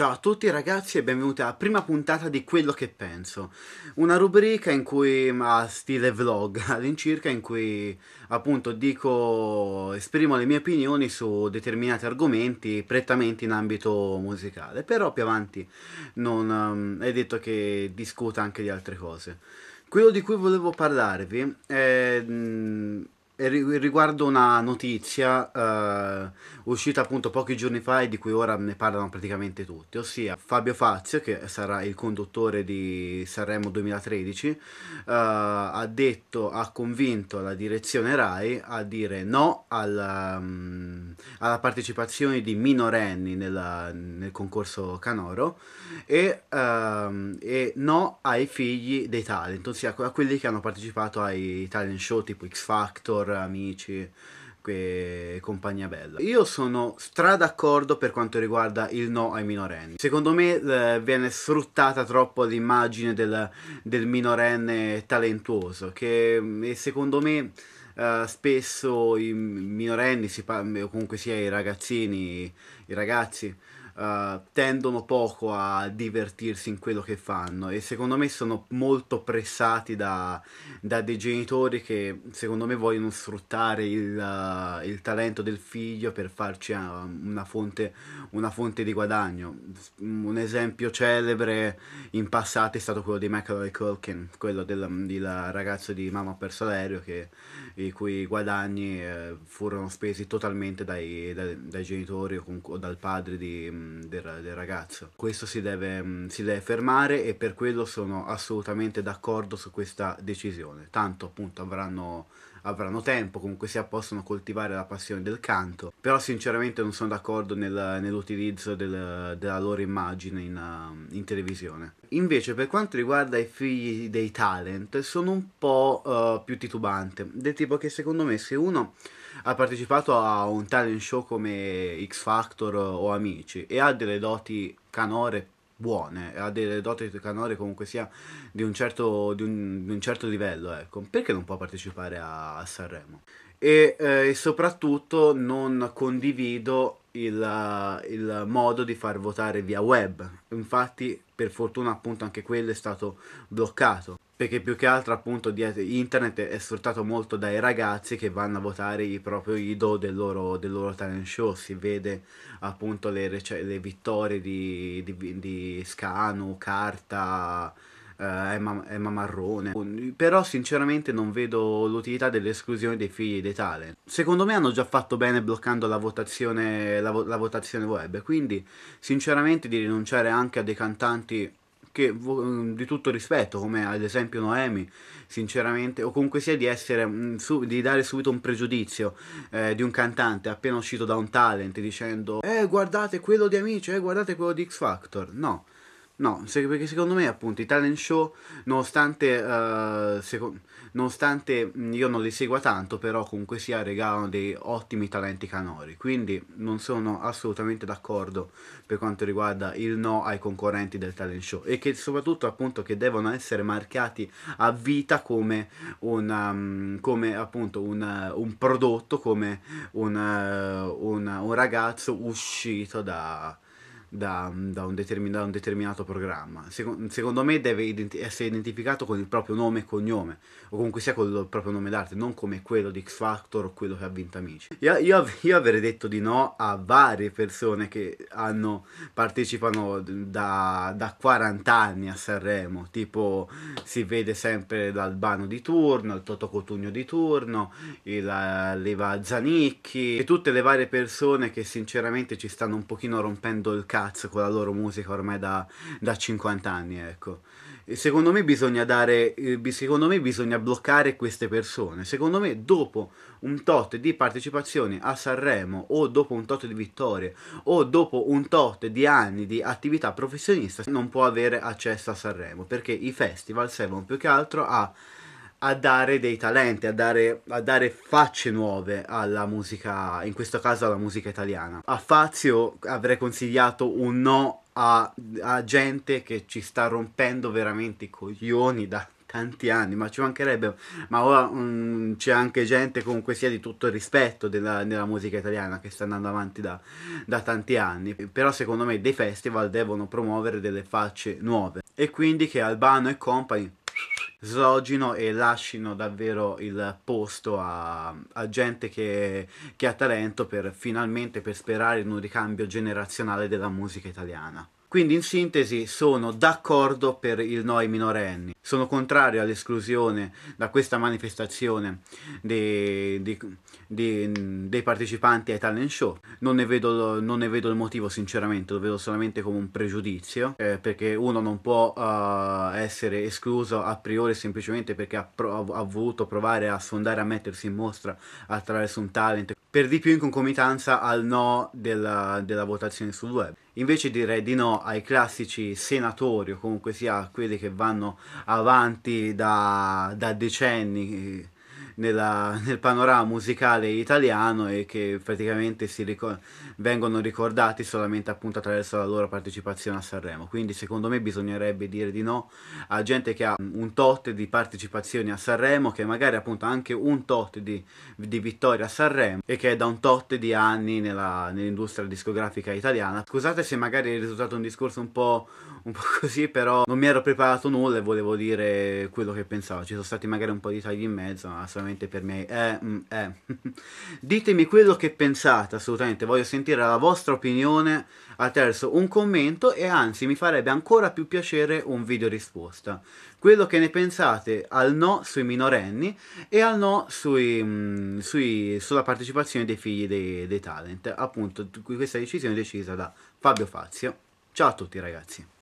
Ciao a tutti ragazzi e benvenuti alla prima puntata di Quello che penso, una rubrica in cui, a stile vlog all'incirca, in cui appunto dico, esprimo le mie opinioni su determinati argomenti prettamente in ambito musicale, però più avanti non, um, è detto che discuta anche di altre cose. Quello di cui volevo parlarvi è... Mh, mm, riguardo una notizia eh, uscita appunto pochi giorni fa e di cui ora ne parlano praticamente tutti, ossia Fabio Fazio, che sarà il conduttore di Sanremo 2013, eh, ha detto, ha convinto la direzione RAI a dire no alla, um, mm, alla partecipazione di minorenni nella, nel concorso Canoro e, um, e, no ai figli dei talent, ossia a quelli che hanno partecipato ai talent show tipo X Factor, amici e compagnia bella. Io sono stra d'accordo per quanto riguarda il no ai minorenni. Secondo me eh, viene sfruttata troppo l'immagine del, del minorenne talentuoso, che mm, secondo me... Uh, spesso i minorenni, si o comunque sia i ragazzini, i ragazzi, eh, tendono poco a divertirsi in quello che fanno e secondo me sono molto pressati da, da dei genitori che secondo me vogliono sfruttare il, uh, il talento del figlio per farci eh, una fonte, una fonte di guadagno. Un esempio celebre in passato è stato quello di Michael Culkin, quello del, del ragazzo di Mamma perso l'aereo che, i cui guadagni eh, furono spesi totalmente dai, dai, dai genitori o, con, o, dal padre di, Mm, del, del ragazzo. Questo si deve, mm, si deve fermare e per quello sono assolutamente d'accordo su questa decisione. Tanto appunto avranno avranno tempo, comunque sia possono coltivare la passione del canto, però sinceramente non sono d'accordo nel, nell'utilizzo del, della loro immagine in, um, in, televisione. Invece per quanto riguarda i figli dei talent sono un po' uh, più titubante, del tipo che secondo me se uno ha partecipato a un talent show come X Factor o Amici e ha delle doti canore buone, ha delle doti canore comunque sia di un certo, di un, di un certo livello, ecco. perché non può partecipare a, a Sanremo? e, eh, e soprattutto non condivido il, eh, il, modo di far votare via web. Infatti, per fortuna, appunto, anche quello è stato bloccato. Perché più che altro, appunto, internet è sfruttato molto dai ragazzi che vanno a votare i propri idol del loro, del loro talent show. Si vede appunto le, le vittorie di, di, di Scanu, Carta Emma, eh, Emma Marrone. Però sinceramente non vedo l'utilità dell'esclusione dei figli dei talent. Secondo me hanno già fatto bene bloccando la votazione, la, la votazione web, quindi sinceramente di rinunciare anche a dei cantanti che, mm, di tutto rispetto, come ad esempio Noemi, sinceramente, o comunque sia di, essere, mm, di dare subito un pregiudizio eh, di un cantante appena uscito da un talent dicendo eh guardate quello di Amici, eh guardate quello di X Factor, no. No, perché secondo me appunto i talent show, nonostante, uh, eh, seco- nonostante io non li segua tanto, però comunque sia regalano dei ottimi talenti canori, quindi non sono assolutamente d'accordo per quanto riguarda il no ai concorrenti del talent show e che soprattutto appunto che devono essere marchiati a vita come, una, um, come appunto un, uh, un, prodotto, come un, uh, un, un ragazzo uscito da da, da, un, determin, da un, determinato programma. Secondo, secondo me deve identi- essere identificato con il proprio nome e cognome, o comunque sia con il proprio nome d'arte, non come quello di X Factor o quello che ha vinto Amici. Io, io, io avrei detto di no a varie persone che hanno, partecipano da, da 40 anni a Sanremo, tipo si vede sempre l'Albano di turno, il Toto Cotugno di turno, il, l'Eva Zanicchi e tutte le varie persone che sinceramente ci stanno un pochino rompendo il cazzo cazzo con la loro musica ormai da, da 50 anni, ecco. Secondo me bisogna dare, secondo me bisogna bloccare queste persone. Secondo me dopo un tot di partecipazioni a Sanremo o dopo un tot di vittorie o dopo un tot di anni di attività professionista non può avere accesso a Sanremo perché i festival servono più che altro a a dare dei talenti, a dare, a dare, facce nuove alla musica, in questo caso alla musica italiana. A Fazio avrei consigliato un no a, a gente che ci sta rompendo veramente i coglioni da tanti anni, ma ci mancherebbe, ma ora um, c'è anche gente comunque sia di tutto il rispetto della, della musica italiana che sta andando avanti da, da, tanti anni, però secondo me dei festival devono promuovere delle facce nuove e quindi che Albano e compagni srogino e lasciano davvero il posto a, a gente che, che ha talento per finalmente per sperare in un ricambio generazionale della musica italiana. Quindi in sintesi sono d'accordo per il no ai minorenni, sono contrario all'esclusione da questa manifestazione dei, dei, dei, dei partecipanti ai talent show, non ne, vedo, non ne, vedo, il motivo sinceramente, lo vedo solamente come un pregiudizio, eh, perché uno non può uh, essere escluso a priori semplicemente perché ha, pro- ha voluto provare a sfondare, a mettersi in mostra attraverso un talent per di più in concomitanza al no della, della, votazione sul web. Invece direi di no ai classici senatori o comunque sia quelli che vanno avanti da, da decenni eh, nella, nel panorama musicale italiano e che praticamente ricor- vengono ricordati solamente appunto attraverso la loro partecipazione a Sanremo. Quindi secondo me bisognerebbe dire di no a gente che ha un tot di partecipazioni a Sanremo, che magari appunto ha anche un tot di, di vittorie a Sanremo e che è da un tot di anni nella, nell'industria discografica italiana. Scusate se magari è risultato un discorso un po', un po' così, però non mi ero preparato nulla e volevo dire quello che pensavo. Ci sono stati magari un po' di tagli in mezzo, ma assolutamente assolutamente per me. Eh, mm, eh. Ditemi quello che pensate, assolutamente, voglio sentire la vostra opinione attraverso un commento e anzi mi farebbe ancora più piacere un video risposta. Quello che ne pensate al no sui minorenni e al no sui, mm, sui, sulla partecipazione dei figli dei, dei talent. Appunto, questa decisione è decisa da Fabio Fazio. Ciao a tutti ragazzi.